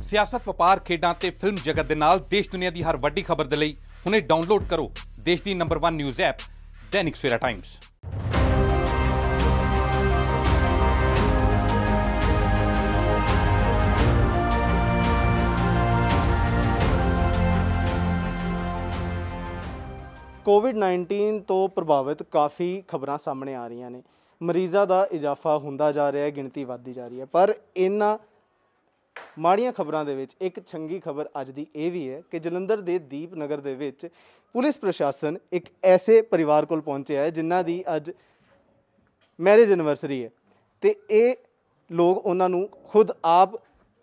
ਸਿਆਸਤ ਵਪਾਰ ਖੇਡਾਂ ਤੇ ਫਿਲਮ ਜਗਤ ਦੇ ਨਾਲ ਦੇਸ਼ ਦੁਨੀਆ ਦੀ ਹਰ ਵੱਡੀ ਖਬਰ ਦੇ ਲਈ ਹੁਣੇ ਡਾਊਨਲੋਡ ਕਰੋ ਦੇਸ਼ ਦੀ number 1 news app Dainik Savera Times ਕੋਵਿਡ-19 ਤੋਂ ਪ੍ਰਭਾਵਿਤ ਕਾਫੀ ਖਬਰਾਂ ਸਾਹਮਣੇ ਆ ਰਹੀਆਂ ਨੇ ਮਰੀਜ਼ਾਂ ਦਾ ਇਜ਼ਾਫਾ ਹੁੰਦਾ ਜਾ ਰਿਹਾ ਹੈ ਗਿਣਤੀ ਵੱਧਦੀ ਜਾ ਰਹੀ ਹੈ ਪਰ ਇਹਨਾਂ ਮਾੜੀਆਂ ਖਬਰਾਂ ਦੇ ਵਿੱਚ ਇੱਕ ਚੰਗੀ ਖਬਰ ਅੱਜ ਦੀ ਇਹ ਵੀ ਹੈ ਕਿ ਜਲੰਧਰ ਦੇ ਦੀਪ ਨਗਰ ਦੇ ਵਿੱਚ ਪੁਲਿਸ ਪ੍ਰਸ਼ਾਸਨ ਇੱਕ ਐਸੇ ਪਰਿਵਾਰ ਕੋਲ ਪਹੁੰਚਿਆ ਹੈ ਜਿਨ੍ਹਾਂ ਦੀ ਅੱਜ ਮੈਰਿਜ ਐਨਵਰਸਰੀ ਹੈ ਤੇ ਇਹ ਲੋਕ ਉਹਨਾਂ ਨੂੰ ਖੁਦ ਆਪ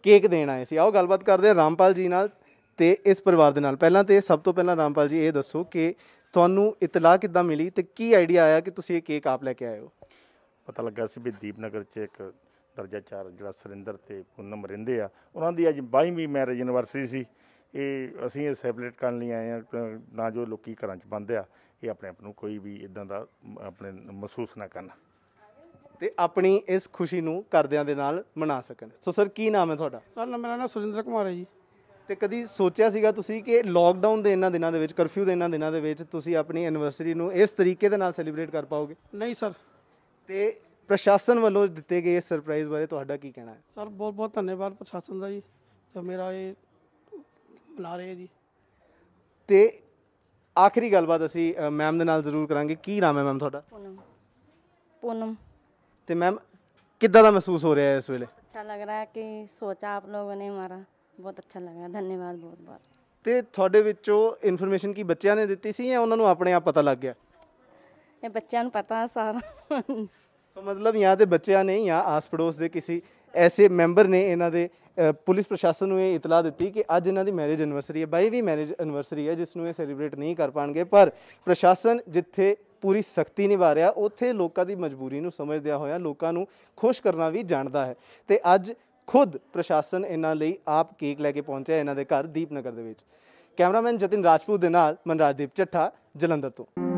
ਕੇਕ ਦੇਣ ਆਏ ਸੀ ਆਓ ਗੱਲਬਾਤ ਕਰਦੇ ਆ ਰਾਮਪਾਲ ਜੀ ਨਾਲ ਤੇ ਇਸ ਪਰਿਵਾਰ ਦੇ ਨਾਲ ਪਹਿਲਾਂ ਤੇ ਸਭ ਤੋਂ ਪਹਿਲਾਂ ਰਾਮਪਾਲ ਜੀ ਇਹ ਦੱਸੋ ਕਿ ਤੁਹਾਨੂੰ ਇਤਲਾਹ ਕਿੱਦਾਂ ਮਿਲੀ ਤੇ ਕੀ ਆਈਡੀਆ ਆਇਆ ਕਿ ਤੁਸੀਂ ਇਹ ਕੇਕ ਆਪ ਲੈ ਕੇ ਆਏ ਹੋ ਪਤਾ ਲੱਗਾ ਸੀ ਵੀ ਦੀਪਨਗਰ 'ਚ ਇੱਕ ਦਰਜਾ 4 ਜਿਹੜਾ ਸਰਿੰਦਰ ਤੇ ਪੂਨਮ ਰਹਿੰਦੇ ਆ ਉਹਨਾਂ ਦੀ ਅੱਜ 22ਵੀਂ ਮੈਰਿਜ ਯੂਨੀਵਰਸਿਟੀ ਸੀ ਇਹ ਅਸੀਂ ਇਹ ਸੈਪਰੇਟ ਕਰਨ ਲਈ ਆਏ ਆ ਨਾ ਜੋ ਲੋਕੀ ਘਰਾਂ 'ਚ ਬੰਦ ਆ ਇਹ ਆਪਣੇ ਆਪ ਨੂੰ ਕੋਈ ਵੀ ਇਦਾਂ ਦਾ ਆਪਣੇ ਮਹਿਸੂਸ ਨਾ ਕਰਨ ਤੇ ਆਪਣੀ ਇਸ ਖੁਸ਼ੀ ਨੂੰ ਕਰਦਿਆਂ ਦੇ ਨਾਲ ਮਨਾ ਸਕਣ ਸੋ ਸਰ ਕੀ ਨਾਮ ਹੈ ਤੁਹਾਡਾ ਸਰ ਮੇਰਾ ਨਾਮ ਸੁਰਿੰਦਰ ਕੁਮਾਰ ਹੈ ਜੀ ਤੇ ਕਦੀ ਸੋਚਿਆ ਸੀਗਾ ਤੁਸੀਂ ਕਿ ਲੋਕਡਾਊਨ ਦੇ ਇਹਨਾਂ ਦਿਨਾਂ ਦੇ ਵਿੱਚ ਕਰਫਿਊ ਦੇ ਇਹਨਾਂ ਦਿਨਾਂ ਦੇ ਵਿੱਚ ਤੁਸੀਂ ਆਪਣੀ ਐਨਵਰਸਰੀ ਨੂੰ ਇਸ ਤਰੀਕੇ ਦੇ ਨਾਲ ਸੈਲੀਬ੍ਰੇਟ ਕਰ ਪਾਓਗੇ ਨਹੀਂ ਸਰ ਤੇ ਪ੍ਰਸ਼ਾਸਨ ਵੱਲੋਂ ਦਿੱਤੇ ਗਏ ਸਰਪ੍ਰਾਈਜ਼ ਬਾਰੇ ਤੁਹਾਡਾ ਕੀ ਕਹਿਣਾ ਹੈ ਸਰ ਬਹੁਤ ਬਹੁਤ ਧੰਨਵਾਦ ਪ੍ਰਸ਼ਾਸਨ ਦਾ ਜੀ ਤੇ ਮੇਰਾ ਇਹ ਬੁਲਾ ਰਹੇ ਜੀ ਤੇ ਆਖਰੀ ਗੱਲਬਾਤ ਅਸੀਂ ਮੈਮ ਦੇ ਨਾਲ ਜ਼ਰੂਰ ਕਰਾਂਗੇ ਕੀ ਨਾਮ ਹੈ ਮੈਮ ਤੁਹਾਡਾ ਪੂਨਮ ਪੂਨਮ ਤੇ ਮੈਮ ਕਿੱਦਾਂ ਦਾ ਮਹਿਸੂਸ ਹੋ ਰਿਹਾ ਹੈ ਇਸ ਵੇਲੇ ਅੱਛਾ ਲੱਗ ਰਿਹਾ ਕਿ ਸੋਚਾ ਆਪ आप ਨੇ ਮਾਰਾ ਬਹੁਤ ਅੱਛਾ ਲੱਗ ਰਿਹਾ ਧੰਨਵਾਦ ਬਹੁਤ ਬਹੁਤ ਤੇ ਤੁਹਾਡੇ ਵਿੱਚੋਂ ਇਨਫੋਰਮੇਸ਼ਨ ਕੀ ਬੱਚਿਆਂ ਨੇ ਦਿੱਤੀ ਸੀ ਜਾਂ ਉਹਨਾਂ ਨੂੰ ਆਪਣੇ ਆਪ ਪਤਾ ਲੱਗ ਗਿਆ ਇਹ ਬੱਚਿਆਂ ਨੂੰ ਪਤਾ ਸਾਰਾ ਸੋ ਮਤਲਬ ਯਹਾਂ ਦੇ ਬੱਚਿਆਂ ਨੇ ਯਾ ਆਸ ਪੜੋਸ ਦੇ ਕਿਸੇ ਐਸੇ ਮੈਂਬਰ ਨੇ ਇਹਨਾਂ ਦੇ ਪੁਲਿਸ ਪ੍ਰਸ਼ਾਸਨ ਨੂੰ ਇਹ ਇਤਲਾਹ ਦਿੱਤੀ ਕਿ ਅੱਜ ਇਹਨਾਂ ਦੀ ਮੈਰਿਜ ਐਨਿਵਰਸਰੀ ਹੈ ਬਾਈ ਵੀ ਮੈਰਿਜ ਐਨਿਵਰਸਰੀ ਹੈ ਜਿਸ ਨੂੰ ਇਹ ਸੈਲੀਬ੍ਰੇਟ ਨਹੀਂ ਕਰ ਪਾਣਗੇ ਪਰ ਪ੍ਰਸ਼ਾਸਨ ਜਿੱਥੇ ਪੂਰੀ ਸਖਤੀ ਨਿਭਾ ਰਿਹਾ ਉੱਥੇ ਲੋਕਾਂ ਦੀ ਮਜਬੂਰੀ ਨੂੰ ਸਮਝਦਿਆ ਹੋਇਆ ਲੋਕਾਂ ਨੂੰ ਖੁਸ਼ ਕਰਨਾ ਵੀ ਜਾਣਦਾ ਹੈ ਤੇ ਅੱਜ ਖੁਦ ਪ੍ਰਸ਼ਾਸਨ ਇਹਨਾਂ ਲਈ ਆਪ ਕੇਕ ਲੈ ਕੇ ਪਹੁੰਚਿਆ ਇਹਨਾਂ ਦੇ ਘਰ ਦੀਪਨਗਰ ਦੇ ਵਿੱਚ ਕੈਮਰਾਮੈਨ ਜਤਿਨ ਰਾਜਪੂਤ ਦੇ ਨਾਲ ਮਨਰਾਜਦੀਪ ਚੱਠਾ ਜਲੰਧਰ ਤੋਂ